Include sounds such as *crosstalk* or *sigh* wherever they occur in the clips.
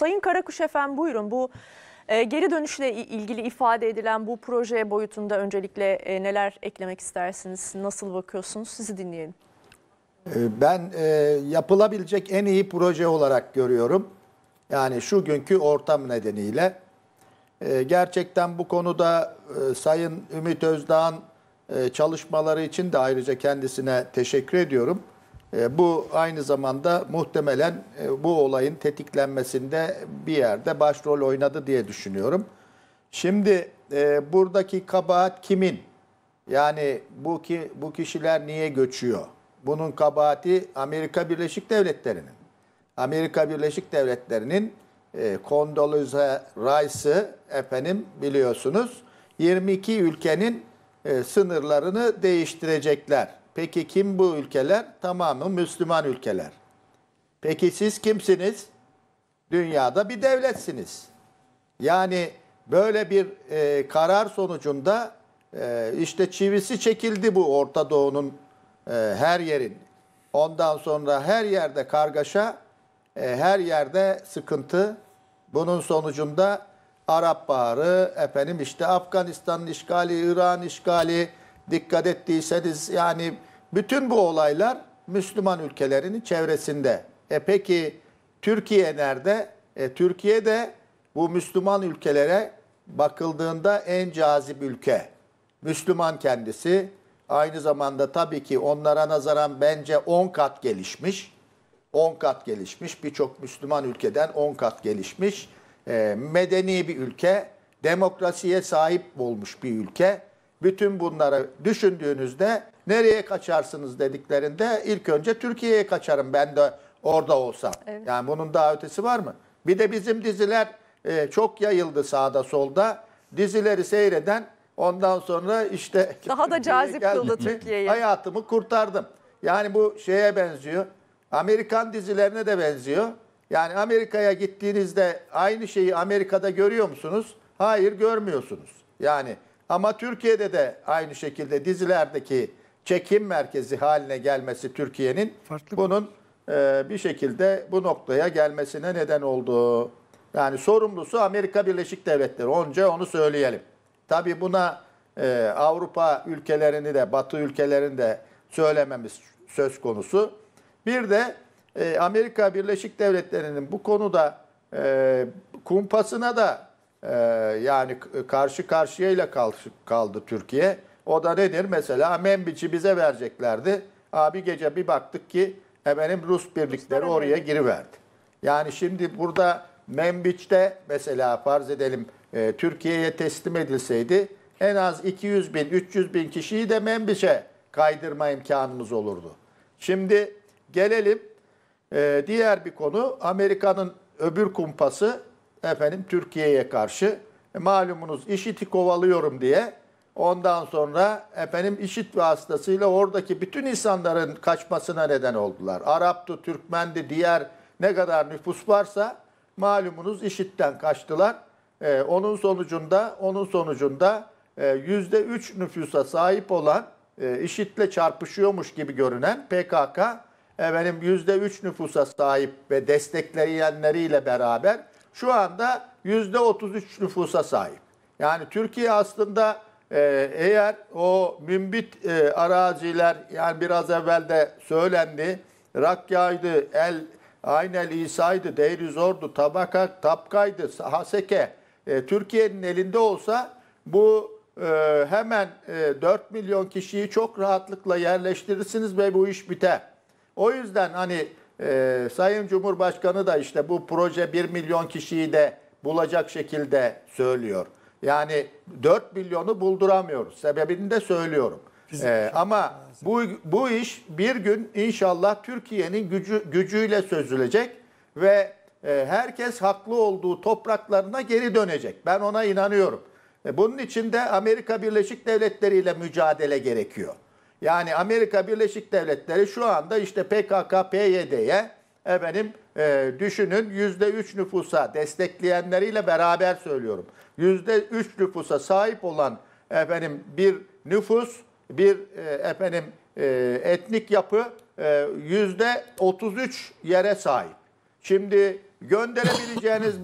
Sayın Karakuş efendim buyurun bu e, geri dönüşle ilgili ifade edilen bu proje boyutunda öncelikle e, neler eklemek istersiniz? Nasıl bakıyorsunuz? Sizi dinleyelim. E, ben e, yapılabilecek en iyi proje olarak görüyorum. Yani şu günkü ortam nedeniyle. E, gerçekten bu konuda e, Sayın Ümit Özdağ'ın e, çalışmaları için de ayrıca kendisine teşekkür ediyorum. E, bu aynı zamanda muhtemelen e, bu olayın tetiklenmesinde bir yerde başrol oynadı diye düşünüyorum. Şimdi e, buradaki kabahat kimin? Yani bu ki bu kişiler niye göçüyor? Bunun kabahati Amerika Birleşik Devletleri'nin. Amerika Birleşik Devletleri'nin Condoleezza Rice'ı efendim biliyorsunuz 22 ülkenin sınırlarını değiştirecekler. Peki kim bu ülkeler? Tamamı Müslüman ülkeler. Peki siz kimsiniz? Dünyada bir devletsiniz. Yani böyle bir e, karar sonucunda e, işte çivisi çekildi bu Orta Doğu'nun e, her yerin. Ondan sonra her yerde kargaşa, e, her yerde sıkıntı. Bunun sonucunda Arap Baharı, efendim işte Afganistan'ın işgali, İran işgali, dikkat ettiyseniz yani bütün bu olaylar Müslüman ülkelerinin çevresinde. E peki Türkiye nerede? E Türkiye de bu Müslüman ülkelere bakıldığında en cazip ülke. Müslüman kendisi aynı zamanda tabii ki onlara nazaran bence 10 kat gelişmiş. 10 kat gelişmiş. Birçok Müslüman ülkeden 10 kat gelişmiş. E, medeni bir ülke, demokrasiye sahip olmuş bir ülke. Bütün bunları düşündüğünüzde Nereye kaçarsınız dediklerinde ilk önce Türkiye'ye kaçarım ben de orada olsam. Evet. Yani bunun daha ötesi var mı? Bir de bizim diziler e, çok yayıldı sağda solda. Dizileri seyreden ondan sonra işte *laughs* daha da cazip kıldı Türkiye'yi. Hayatımı kurtardım. Yani bu şeye benziyor. Amerikan dizilerine de benziyor. Yani Amerika'ya gittiğinizde aynı şeyi Amerika'da görüyor musunuz? Hayır görmüyorsunuz. Yani ama Türkiye'de de aynı şekilde dizilerdeki çekim merkezi haline gelmesi Türkiye'nin bunun e, bir şekilde bu noktaya gelmesine neden olduğu Yani sorumlusu Amerika Birleşik Devletleri. Onca onu söyleyelim. Tabi buna e, Avrupa ülkelerini de Batı ülkelerini de söylememiz söz konusu. Bir de e, Amerika Birleşik Devletleri'nin bu konuda e, kumpasına da e, yani karşı karşıya ile kaldı Türkiye. O da nedir? Mesela Membiç'i bize vereceklerdi. Abi gece bir baktık ki efendim Rus birlikleri oraya giriverdi. Yani şimdi burada Membiç'te mesela farz edelim e, Türkiye'ye teslim edilseydi en az 200 bin, 300 bin kişiyi de Membiç'e kaydırma imkanımız olurdu. Şimdi gelelim e, diğer bir konu Amerika'nın öbür kumpası efendim Türkiye'ye karşı e, malumunuz IŞİD'i kovalıyorum diye Ondan sonra efendim işit vasıtasıyla oradaki bütün insanların kaçmasına neden oldular. Arap'tı, Türkmen'di, diğer ne kadar nüfus varsa malumunuz işitten kaçtılar. Ee, onun sonucunda onun sonucunda e, yüzde üç nüfusa sahip olan e, işitle çarpışıyormuş gibi görünen PKK efendim yüzde üç nüfusa sahip ve destekleyenleriyle beraber şu anda yüzde otuz üç nüfusa sahip. Yani Türkiye aslında ee, eğer o mümbit e, araziler yani biraz evvel de söylendi Rakya'ydı, El Aynel İsa'ydı, Deyri Zor'du, Tabaka, Tapka'ydı, Haseke e, Türkiye'nin elinde olsa bu e, hemen e, 4 milyon kişiyi çok rahatlıkla yerleştirirsiniz ve bu iş biter. O yüzden hani e, Sayın Cumhurbaşkanı da işte bu proje 1 milyon kişiyi de bulacak şekilde söylüyor. Yani 4 milyonu bulduramıyoruz. Sebebini de söylüyorum. Ee, ama bu bu iş bir gün inşallah Türkiye'nin gücü gücüyle sözülecek ve e, herkes haklı olduğu topraklarına geri dönecek. Ben ona inanıyorum. E, bunun için de Amerika Birleşik Devletleri ile mücadele gerekiyor. Yani Amerika Birleşik Devletleri şu anda işte PKK, PYD'ye efendim e, düşünün %3 nüfusa destekleyenleriyle beraber söylüyorum. %3 nüfusa sahip olan efendim bir nüfus, bir e, efendim e, etnik yapı e, %33 yere sahip. Şimdi gönderebileceğiniz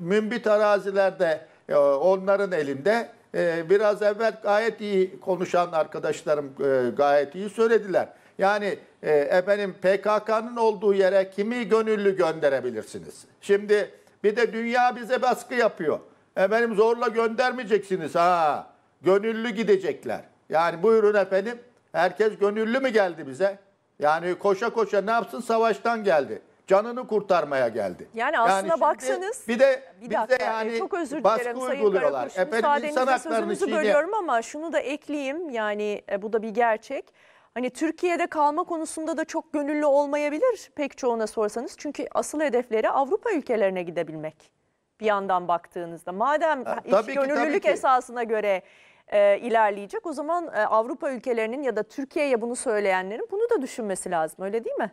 mümbit arazilerde e, onların elinde e, biraz evvel gayet iyi konuşan arkadaşlarım e, gayet iyi söylediler. Yani e, efendim PKK'nın olduğu yere kimi gönüllü gönderebilirsiniz? Şimdi bir de dünya bize baskı yapıyor. Efendim zorla göndermeyeceksiniz ha. Gönüllü gidecekler. Yani buyurun efendim. Herkes gönüllü mü geldi bize? Yani koşa koşa ne yapsın savaştan geldi. Canını kurtarmaya geldi. Yani aslına yani baksanız bir de bir dakika, e, yani çok özür dilerim Sayın Karakuş. Efendim insan haklarını sözünüzü bölüyorum ama şunu da ekleyeyim. Yani e, bu da bir gerçek. Hani Türkiye'de kalma konusunda da çok gönüllü olmayabilir pek çoğuna sorsanız. Çünkü asıl hedefleri Avrupa ülkelerine gidebilmek bir yandan baktığınızda. Madem ha, iş ki, gönüllülük esasına göre e, ilerleyecek o zaman e, Avrupa ülkelerinin ya da Türkiye'ye bunu söyleyenlerin bunu da düşünmesi lazım öyle değil mi?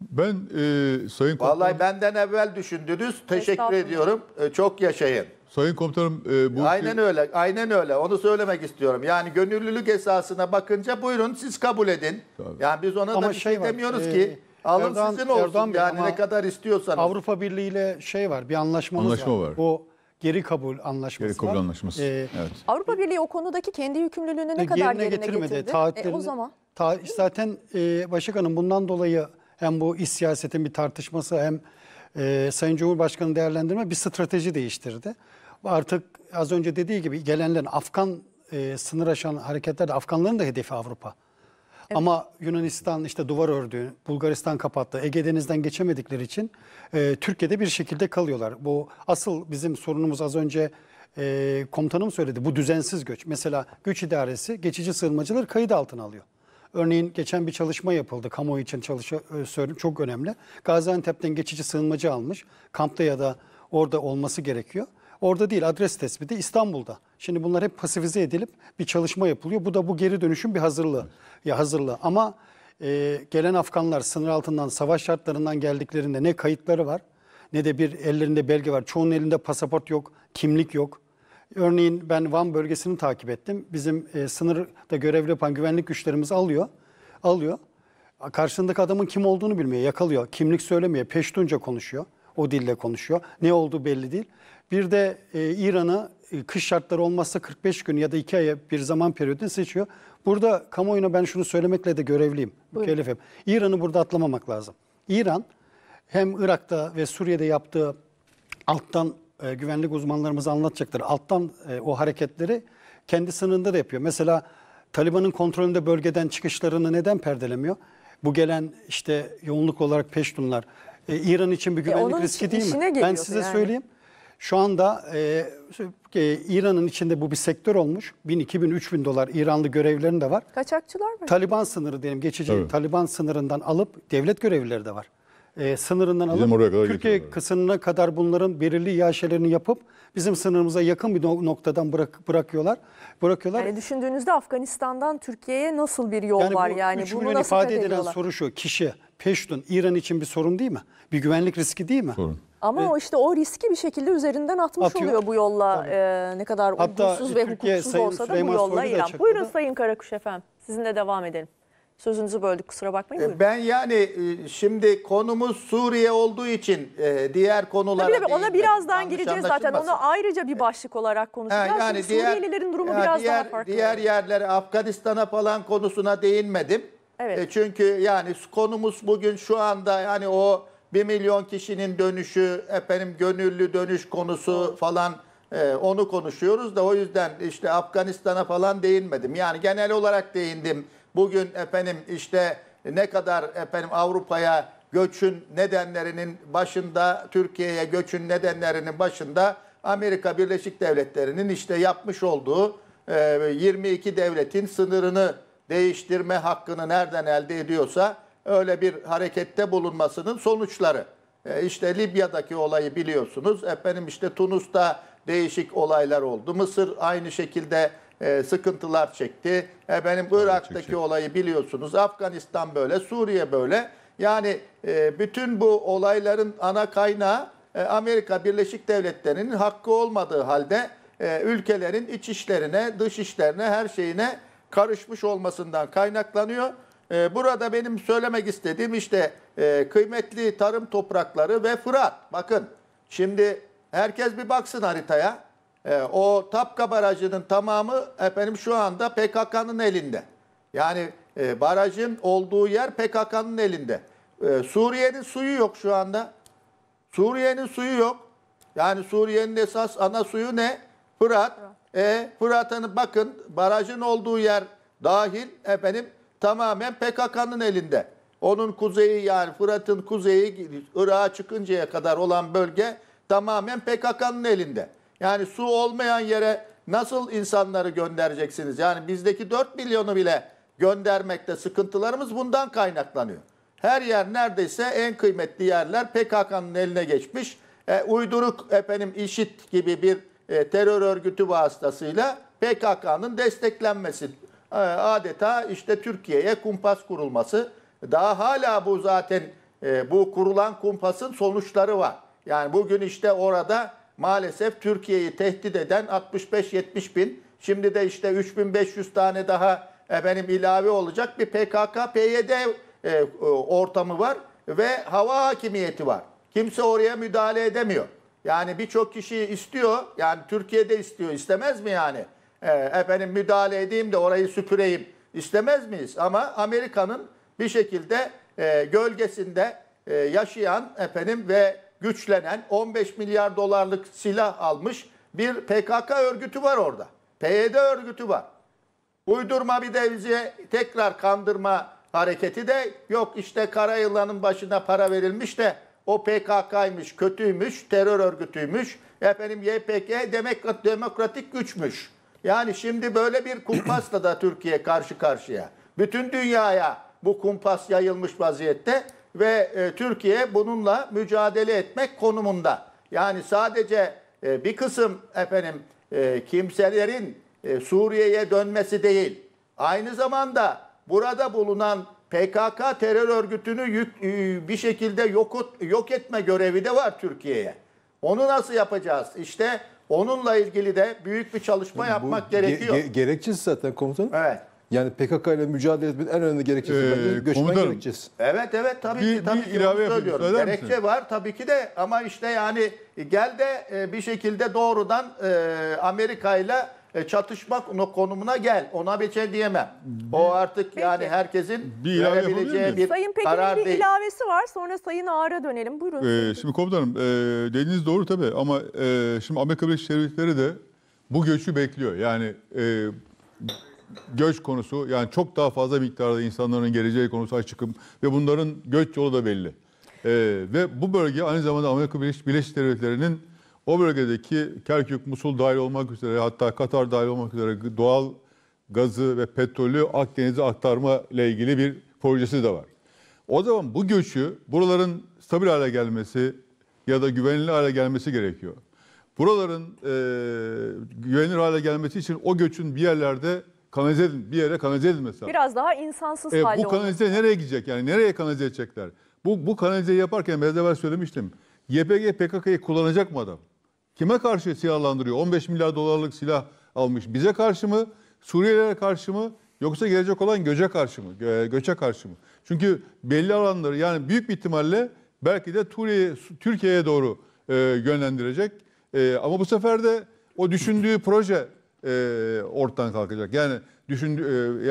Ben e, Sayın Vallahi Korkman... benden evvel düşündünüz. Teşekkür ediyorum. E, çok yaşayın. Sayın Komutanım e, bu... Aynen şey- öyle, aynen öyle. Onu söylemek istiyorum. Yani gönüllülük esasına bakınca buyurun siz kabul edin. Tabii. Yani biz ona ama da bir şey, şey var, demiyoruz e, ki. Alın Erdoğan, sizin olsun Erdoğan Bey, yani ne kadar istiyorsanız. Avrupa Birliği ile şey var bir anlaşmamız Anlaşma var. Bu geri kabul anlaşması geri kabul var. anlaşması. Ee, evet. Avrupa Birliği o konudaki kendi yükümlülüğünü ne e, kadar yerine, yerine getirmedi. getirdi? E, o zaman. Ta, zaten e, Başak Hanım bundan dolayı hem bu iş siyasetin bir tartışması hem e, Sayın Cumhurbaşkanı değerlendirme bir strateji değiştirdi. Artık az önce dediği gibi gelenlerin Afgan e, sınır aşan hareketler de Afganların da hedefi Avrupa. Evet. Ama Yunanistan işte duvar ördü, Bulgaristan kapattı, Ege Deniz'den geçemedikleri için e, Türkiye'de bir şekilde kalıyorlar. Bu asıl bizim sorunumuz az önce e, komutanım söyledi bu düzensiz göç. Mesela göç idaresi geçici sığınmacıları kayıt altına alıyor. Örneğin geçen bir çalışma yapıldı kamuoyu için çalışa, e, çok önemli. Gaziantep'ten geçici sığınmacı almış kampta ya da orada olması gerekiyor. Orada değil adres tespiti İstanbul'da. Şimdi bunlar hep pasifize edilip bir çalışma yapılıyor. Bu da bu geri dönüşün bir hazırlığı. Ya hazırlığı ama e, gelen Afganlar sınır altından savaş şartlarından geldiklerinde ne kayıtları var ne de bir ellerinde belge var. Çoğunun elinde pasaport yok, kimlik yok. Örneğin ben Van bölgesini takip ettim. Bizim e, sınırda görevli yapan güvenlik güçlerimiz alıyor. Alıyor. Karşındaki adamın kim olduğunu bilmiyor. Yakalıyor. Kimlik söylemiyor. Peştunca konuşuyor o dille konuşuyor. Ne olduğu belli değil. Bir de e, İran'ı e, kış şartları olmazsa 45 gün ya da 2 aya bir zaman periyodunu seçiyor. Burada kamuoyuna ben şunu söylemekle de görevliyim, mükellefim. İran'ı burada atlamamak lazım. İran hem Irak'ta ve Suriye'de yaptığı alttan e, güvenlik uzmanlarımız anlatacaktır. Alttan e, o hareketleri kendi sınırında da yapıyor. Mesela Taliban'ın kontrolünde bölgeden çıkışlarını neden perdelemiyor? Bu gelen işte yoğunluk olarak peştunlar, e, İran için bir e, güvenlik e riski değil mi? Ben size yani. söyleyeyim. Şu anda e, e, İran'ın içinde bu bir sektör olmuş. 1000, 2000, 3000 dolar İranlı görevlilerin de var. Kaçakçılar mı? Taliban sınırı diyelim geçici evet. Taliban sınırından alıp devlet görevlileri de var e, sınırından alıp Türkiye kısmına kadar bunların belirli iaşelerini yapıp bizim sınırımıza yakın bir noktadan bırak, bırakıyorlar. Bırakıyorlar. Yani düşündüğünüzde Afganistan'dan Türkiye'ye nasıl bir yol yani var bu, yani? 3 bunu nasıl ifade edilen soru şu. Kişi, Peştun, İran için bir sorun değil mi? Bir güvenlik riski değil mi? Sorun. Ama evet. o işte o riski bir şekilde üzerinden atmış Atıyor. oluyor bu yolla e, ne kadar Hatta hukuksuz ve hukuksuz Sayın olsa da Süleyman bu yolla İran. Buyurun Sayın Karakuş efendim sizinle devam edelim. Sözünüzü böldük kusura bakmayın. E, buyurun. Ben yani e, şimdi konumuz Suriye olduğu için e, diğer konulara tabii, tabii, ona birazdan gireceğiz zaten. Onu ayrıca bir başlık olarak konuşacağız. yani Şimdi diğer, Suriyelilerin durumu biraz diğer, daha farklı. Diğer yerlere Afganistan'a falan konusuna değinmedim. Evet. çünkü yani konumuz bugün şu anda yani o bir milyon kişinin dönüşü, efendim gönüllü dönüş konusu falan onu konuşuyoruz da o yüzden işte Afganistan'a falan değinmedim. Yani genel olarak değindim Bugün efendim işte ne kadar efendim Avrupa'ya göçün nedenlerinin başında Türkiye'ye göçün nedenlerinin başında Amerika Birleşik Devletleri'nin işte yapmış olduğu 22 e, devletin sınırını değiştirme hakkını nereden elde ediyorsa öyle bir harekette bulunmasının sonuçları. E, işte Libya'daki olayı biliyorsunuz. Efendim işte Tunus'ta değişik olaylar oldu. Mısır aynı şekilde e, sıkıntılar çekti. E, benim Irak'taki çekecek. olayı biliyorsunuz. Afganistan böyle, Suriye böyle. Yani e, bütün bu olayların ana kaynağı e, Amerika Birleşik Devletleri'nin hakkı olmadığı halde e, ülkelerin iç işlerine, dış işlerine, her şeyine karışmış olmasından kaynaklanıyor. E, burada benim söylemek istediğim işte e, kıymetli tarım toprakları ve Fırat. Bakın şimdi herkes bir baksın haritaya e, o Tapka Barajı'nın tamamı efendim şu anda PKK'nın elinde. Yani e, barajın olduğu yer PKK'nın elinde. E, Suriye'nin suyu yok şu anda. Suriye'nin suyu yok. Yani Suriye'nin esas ana suyu ne? Fırat. E, Fırat'ın bakın barajın olduğu yer dahil efendim tamamen PKK'nın elinde. Onun kuzeyi yani Fırat'ın kuzeyi Irak'a çıkıncaya kadar olan bölge tamamen PKK'nın elinde. Yani su olmayan yere nasıl insanları göndereceksiniz? Yani bizdeki 4 milyonu bile göndermekte sıkıntılarımız bundan kaynaklanıyor. Her yer neredeyse en kıymetli yerler PKK'nın eline geçmiş. E, uyduruk efendim IŞİD gibi bir e, terör örgütü vasıtasıyla PKK'nın desteklenmesi e, adeta işte Türkiye'ye kumpas kurulması. Daha hala bu zaten e, bu kurulan kumpasın sonuçları var. Yani bugün işte orada maalesef Türkiye'yi tehdit eden 65-70 bin, şimdi de işte 3500 tane daha e, benim ilave olacak bir PKK-PYD e, e, ortamı var ve hava hakimiyeti var. Kimse oraya müdahale edemiyor. Yani birçok kişi istiyor, yani Türkiye'de istiyor, istemez mi yani? E, efendim müdahale edeyim de orayı süpüreyim istemez miyiz? Ama Amerika'nın bir şekilde gölgesinde yaşayan efendim ve güçlenen 15 milyar dolarlık silah almış bir PKK örgütü var orada. PYD örgütü var. Uydurma bir de tekrar kandırma hareketi de yok işte Yılanın başına para verilmiş de o PKK'ymış, kötüymüş, terör örgütüymüş, efendim YPG demek, demokratik güçmüş. Yani şimdi böyle bir kumpasla da Türkiye karşı karşıya. Bütün dünyaya bu kumpas yayılmış vaziyette ve e, Türkiye bununla mücadele etmek konumunda. Yani sadece e, bir kısım efendim e, kimselerin e, Suriye'ye dönmesi değil. Aynı zamanda burada bulunan PKK terör örgütünü yük, e, bir şekilde yok, yok etme görevi de var Türkiye'ye. Onu nasıl yapacağız? İşte onunla ilgili de büyük bir çalışma yapmak bu, gerekiyor. Ge, gerekçesi zaten komutanım. Evet. Yani PKK ile mücadele etmenin en önemli gerekçesi ee, göçmen komutanım. gerekçesi. Evet evet tabii bir, ki tabii bir ki ilave yapayım, söylüyorum. Gerekçe misin? var tabii ki de ama işte yani e, gel de e, bir şekilde doğrudan e, Amerika ile çatışma konumuna gel. Ona bir şey diyemem. O artık Peki. yani herkesin bir verebileceği bir Sayın Pekin'in karar bir değil. ilavesi var. Sonra Sayın Ağar'a dönelim. Buyurun. Ee, şimdi komutanım e, dediğiniz doğru tabii ama e, şimdi Amerika Birleşik Devletleri de bu göçü bekliyor. Yani e, göç konusu yani çok daha fazla miktarda insanların geleceği konusu açıkım ve bunların göç yolu da belli. Ee, ve bu bölge aynı zamanda Amerika Birleşik, Devletleri'nin o bölgedeki Kerkük, Musul dahil olmak üzere hatta Katar dahil olmak üzere doğal gazı ve petrolü Akdeniz'e aktarma ile ilgili bir projesi de var. O zaman bu göçü buraların stabil hale gelmesi ya da güvenli hale gelmesi gerekiyor. Buraların e, güvenilir hale gelmesi için o göçün bir yerlerde kanalize edin, bir yere kanalize edilmesi lazım. Biraz daha insansız e, hale Bu kanalize olması. nereye gidecek yani? Nereye kanalize edecekler? Bu, bu kanalizeyi yaparken biraz evvel söylemiştim. YPG PKK'yı kullanacak mı adam? Kime karşı silahlandırıyor? 15 milyar dolarlık silah almış. Bize karşı mı? Suriyelilere karşı mı? Yoksa gelecek olan göçe karşı mı? Gö göçe karşı mı? Çünkü belli alanları yani büyük bir ihtimalle belki de Türkiye'ye doğru e, yönlendirecek. E, ama bu sefer de o düşündüğü proje e, ortadan kalkacak. Yani düşündü,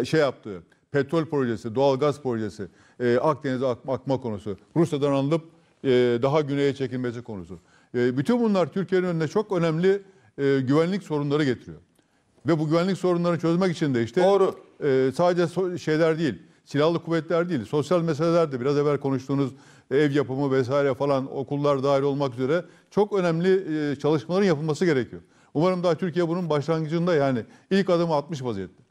e, şey yaptı. petrol projesi, doğal gaz projesi, e, Akdeniz'e akma, akma konusu, Rusya'dan alınıp e, daha güneye çekilmesi konusu. E, bütün bunlar Türkiye'nin önüne çok önemli e, güvenlik sorunları getiriyor. Ve bu güvenlik sorunlarını çözmek için de işte Doğru. E, sadece so şeyler değil, silahlı kuvvetler değil, sosyal meseleler de biraz evvel konuştuğunuz ev yapımı vesaire falan okullar dahil olmak üzere çok önemli e, çalışmaların yapılması gerekiyor. Umarım daha Türkiye bunun başlangıcında yani ilk adımı atmış vaziyette.